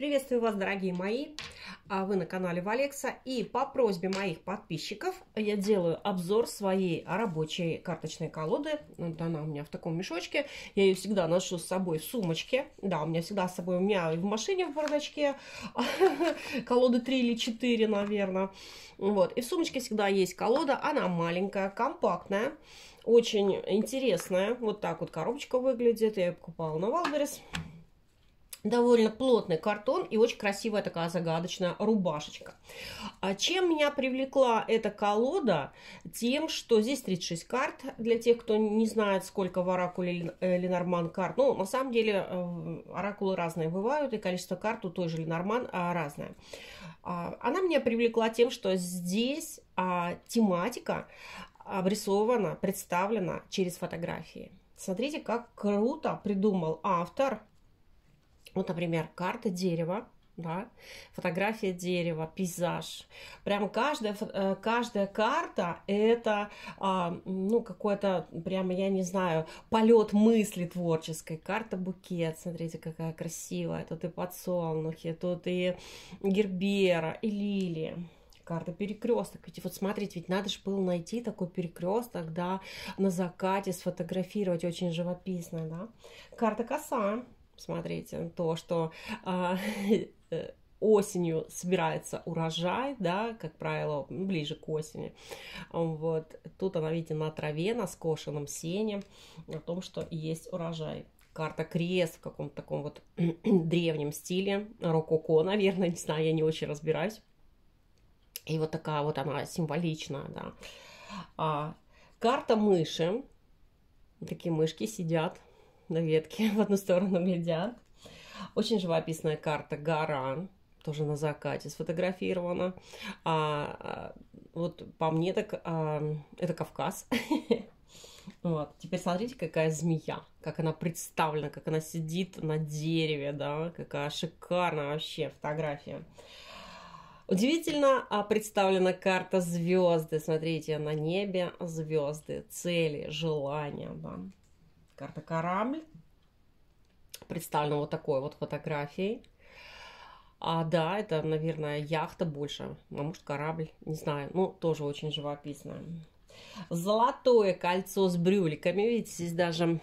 Приветствую вас, дорогие мои! А вы на канале Валекса и по просьбе моих подписчиков я делаю обзор своей рабочей карточной колоды. Вот она у меня в таком мешочке. Я ее всегда ношу с собой в сумочке. Да, у меня всегда с собой, у меня и в машине в бардачке колоды 3 или 4, наверное. Вот. И в сумочке всегда есть колода. Она маленькая, компактная, очень интересная. Вот так вот коробочка выглядит. Я ее покупала на Валберес довольно плотный картон и очень красивая такая загадочная рубашечка. А чем меня привлекла эта колода? Тем, что здесь 36 карт, для тех, кто не знает, сколько в оракуле э, Ленорман карт. Ну, на самом деле, э, оракулы разные бывают, и количество карт у той же Ленорман а, разное. А, она меня привлекла тем, что здесь а, тематика обрисована, представлена через фотографии. Смотрите, как круто придумал автор вот, например, карта дерева, да, фотография дерева, пейзаж. Прям каждая, э, каждая карта это, а, ну, какое то прямо, я не знаю, полет мысли творческой. Карта букет, смотрите, какая красивая. Тут и подсолнухи, тут и гербера, и лилии карта перекресток. Ведь вот смотрите, ведь надо же было найти такой перекресток, да, на закате сфотографировать очень живописно, да. Карта коса, смотреть э, то, что а, э, осенью собирается урожай, да, как правило, ближе к осени. Вот. Тут она, видите, на траве, на скошенном сене, о том, что есть урожай. Карта крест в каком-то таком вот древнем стиле, рококо, наверное, не знаю, я не очень разбираюсь. И вот такая вот она символичная, да. А, карта мыши. Такие мышки сидят на ветке, в одну сторону глядят. Очень живописная карта гора, тоже на закате сфотографирована. А, а вот по мне так а, это Кавказ. Вот. Теперь смотрите, какая змея, как она представлена, как она сидит на дереве, да, какая шикарная вообще фотография. Удивительно а, представлена карта звезды. Смотрите, на небе звезды, цели, желания. Да. Карта «Корабль» представлена вот такой вот фотографией. А, да, это, наверное, яхта больше, а может корабль, не знаю, ну, тоже очень живописная. Золотое кольцо с брюликами. Видите, здесь даже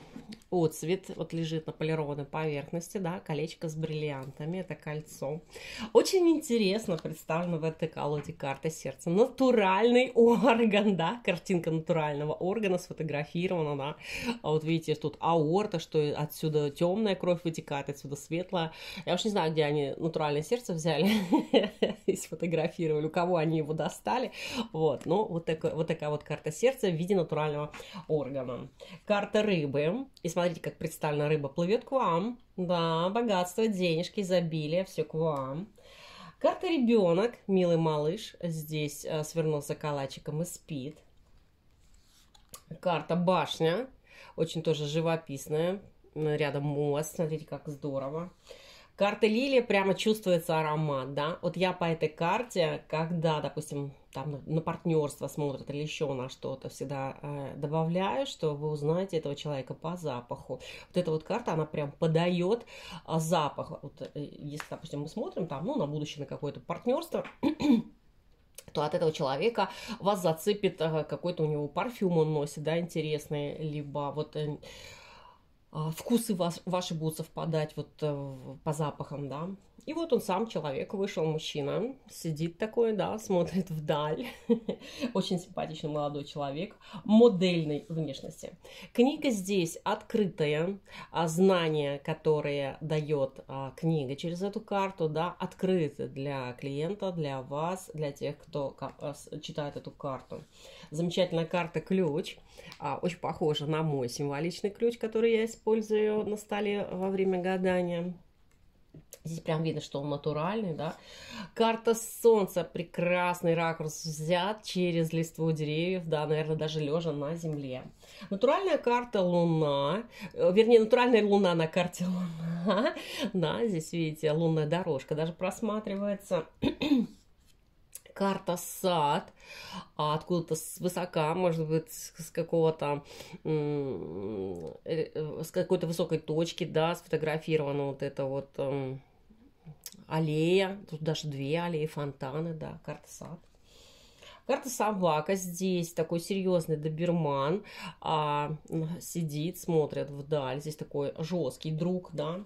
отцвет. Вот лежит на полированной поверхности, да, колечко с бриллиантами. Это кольцо. Очень интересно представлено в этой колоде карта сердца. Натуральный орган, да, картинка натурального органа сфотографирована, да. А вот видите, тут аорта, что отсюда темная кровь вытекает, отсюда светлая. Я уж не знаю, где они натуральное сердце взяли и сфотографировали, у кого они его достали. Вот, но ну, вот такая вот карта карта сердца в виде натурального органа. Карта рыбы. И смотрите, как представлена рыба плывет к вам. Да, богатство, денежки, изобилие, все к вам. Карта ребенок, милый малыш, здесь э, свернулся калачиком и спит. Карта башня, очень тоже живописная, рядом мост, смотрите, как здорово. Карта лилии прямо чувствуется аромат, да. Вот я по этой карте, когда, допустим, там на партнерство смотрят или еще на что-то, всегда э, добавляю, что вы узнаете этого человека по запаху. Вот эта вот карта, она прям подает э, запах. Вот, э, если, допустим, мы смотрим там, ну, на будущее, на какое-то партнерство, то от этого человека вас зацепит э, какой-то у него парфюм он носит, да, интересный, либо вот э, а, вкусы вас, ваши будут совпадать вот э, по запахам, да, и вот он сам человек, вышел мужчина, сидит такой, да, смотрит вдаль. Очень симпатичный молодой человек, модельной внешности. Книга здесь открытая, а знания, которые дает а, книга через эту карту, да, открыты для клиента, для вас, для тех, кто а, читает эту карту. Замечательная карта «Ключ», очень похожа на мой символичный ключ, который я использую на столе во время гадания Здесь прям видно, что он натуральный, да. Карта солнца, прекрасный ракурс взят через листву деревьев, да, наверное, даже лежа на земле. Натуральная карта луна, э, вернее, натуральная луна на карте луна. Да, здесь, видите, лунная дорожка даже просматривается. карта сад, а откуда-то с высока, может быть, с какого-то, э, с какой-то высокой точки, да, сфотографирована вот эта вот эм, аллея, тут даже две аллеи, фонтаны, да, карта сад. Карта собака здесь, такой серьезный доберман, а, сидит, смотрит вдаль, здесь такой жесткий друг, да.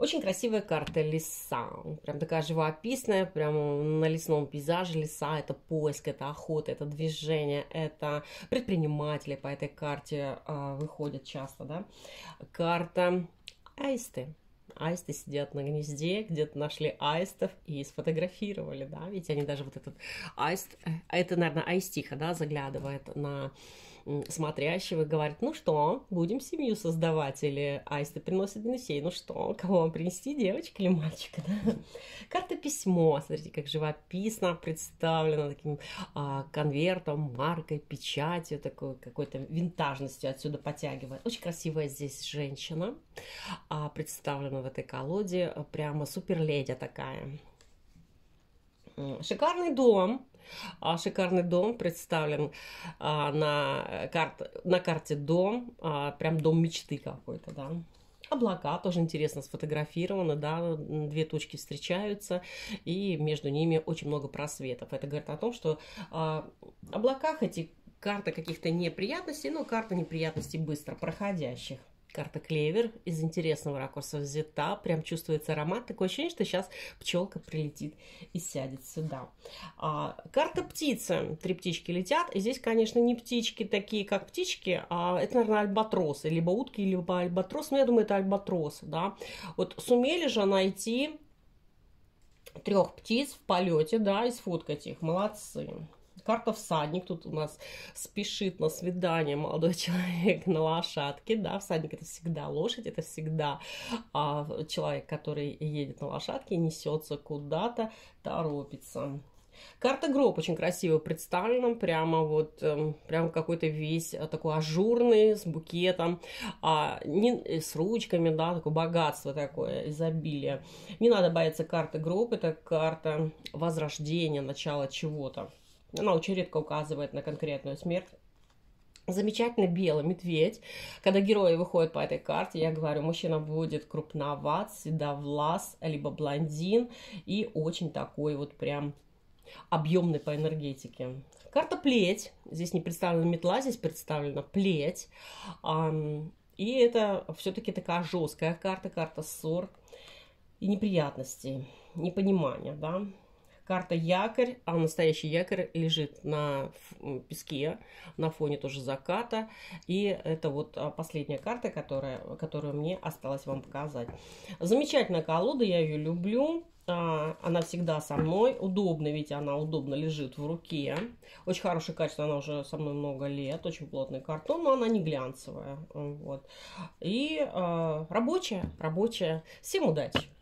Очень красивая карта леса, прям такая живописная, прям на лесном пейзаже леса, это поиск, это охота, это движение, это предприниматели по этой карте а, выходят часто, да. Карта аисты аисты сидят на гнезде, где-то нашли аистов и сфотографировали, да, ведь они даже вот этот аист, э, это, наверное, аистиха, да, заглядывает на смотрящего и говорит, ну что, будем семью создавать, или аисты приносят гнусей, ну что, кого вам принести, девочка или мальчика, да? Карта письмо, смотрите, как живописно представлена таким а, конвертом, маркой, печатью, такой какой-то винтажностью отсюда подтягивает. Очень красивая здесь женщина, а, представлена в этой колоде, а, прямо супер ледя такая. Шикарный дом. А, шикарный дом представлен а, на, э, карт, на карте дом, а, прям дом мечты какой-то, да. Облака тоже интересно сфотографированы, да, две точки встречаются, и между ними очень много просветов. Это говорит о том, что э, облаках эти карты каких-то неприятностей, но ну, карта неприятностей быстро проходящих. Карта клевер из интересного ракурса взята. Прям чувствуется аромат. Такое ощущение, что сейчас пчелка прилетит и сядет сюда. А, карта птица. Три птички летят. И здесь, конечно, не птички такие, как птички, а это, наверное, альбатросы. Либо утки, либо альбатрос. Но ну, я думаю, это альбатросы, Да? Вот сумели же найти трех птиц в полете, да, и сфоткать их. Молодцы. Карта всадник. Тут у нас спешит на свидание молодой человек на лошадке. Да, всадник это всегда лошадь, это всегда а, человек, который едет на лошадке, несется куда-то, торопится. Карта гроб очень красиво представлена, прямо вот, эм, прямо какой-то весь э, такой ажурный, с букетом, а, не, э, с ручками, да, такое богатство такое, изобилие. Не надо бояться карты гроб, это карта возрождения, начала чего-то. Она очень редко указывает на конкретную смерть. Замечательно белый медведь. Когда герои выходят по этой карте, я говорю, мужчина будет крупноват, седовлас, либо блондин и очень такой вот прям объемный по энергетике. Карта плеть. Здесь не представлена метла, здесь представлена плеть. И это все-таки такая жесткая карта, карта ссор и неприятностей, непонимания, да. Карта якорь, а настоящий якорь лежит на песке, на фоне тоже заката. И это вот а, последняя карта, которая, которую мне осталось вам показать. Замечательная колода, я ее люблю. А, она всегда со мной. Удобно, ведь она удобно лежит в руке. Очень хорошее качество, она уже со мной много лет. Очень плотный картон, но она не глянцевая. Вот. И э, рабочая, рабочая. Всем удачи!